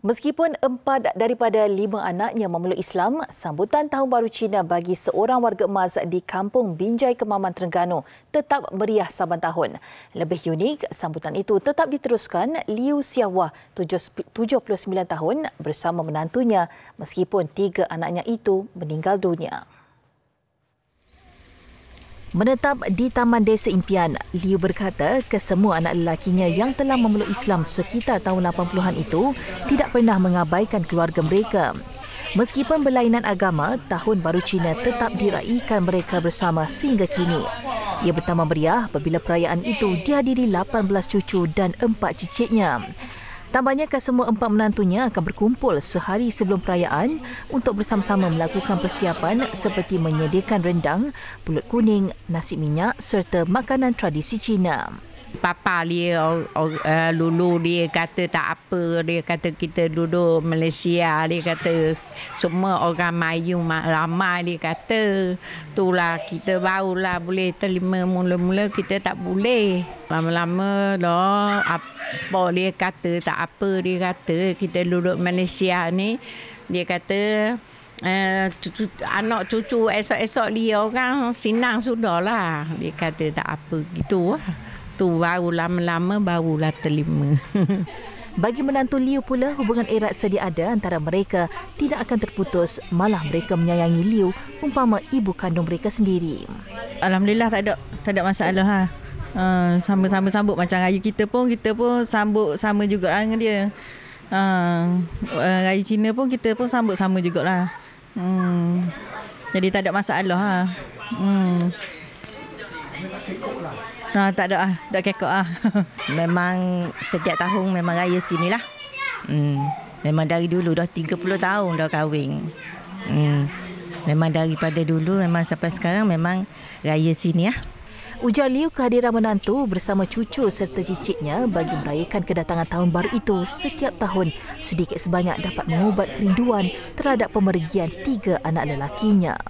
Meskipun empat daripada lima anaknya memeluk Islam, sambutan Tahun Baru Cina bagi seorang warga emas di kampung Binjai Kemaman Terengganu tetap meriah saban tahun. Lebih unik, sambutan itu tetap diteruskan Liu Xiawa, 79 tahun bersama menantunya meskipun tiga anaknya itu meninggal dunia. Menetap di Taman Desa Impian, Liu berkata kesemua anak lelakinya yang telah memeluk Islam sekitar tahun 80-an itu tidak pernah mengabaikan keluarga mereka. Meskipun berlainan agama, tahun baru Cina tetap diraihkan mereka bersama sehingga kini. Ia bertambah meriah apabila perayaan itu dihadiri 18 cucu dan 4 cicitnya. Tambahnya kesemua empat menantunya akan berkumpul sehari sebelum perayaan untuk bersama-sama melakukan persiapan seperti menyediakan rendang, pulut kuning, nasi minyak serta makanan tradisi Cina. Papa dia dulu uh, dia kata tak apa dia kata kita duduk Malaysia dia kata semua orang Melayu lama, dia kata itulah kita barulah boleh terima mula-mula kita tak boleh lama-lama dah apa boleh kata tak apa dia kata kita duduk Malaysia ni dia kata uh, anak cucu esok-esok dia orang senang lah dia kata tak apa gitu lah tu baru lama-lama barulah terima Bagi menantu Liu pula, hubungan erat sedia ada antara mereka tidak akan terputus. Malah mereka menyayangi Liu, umpama ibu kandung mereka sendiri. Alhamdulillah tak ada, tak ada masalah. Ha. Uh, ah, sama-sama sambut macam raya kita pun kita pun sambut sama juga dengan dia. Uh, raya Cina pun kita pun sambut sama jugalah. Hmm. Jadi tak ada masalah ha. Hmm. Ha, tak ada ah, tak kekok ah. memang setiap tahun memang raya sini lah. Hmm. Memang dari dulu dah 30 tahun dah kahwin. Hmm. Memang daripada dulu memang sampai sekarang memang raya sini lah. Ya. Ujar Liu kehadiran menantu bersama cucu serta ciciknya bagi merayakan kedatangan tahun baru itu setiap tahun sedikit sebanyak dapat mengubat kerinduan terhadap pemergian tiga anak lelakinya.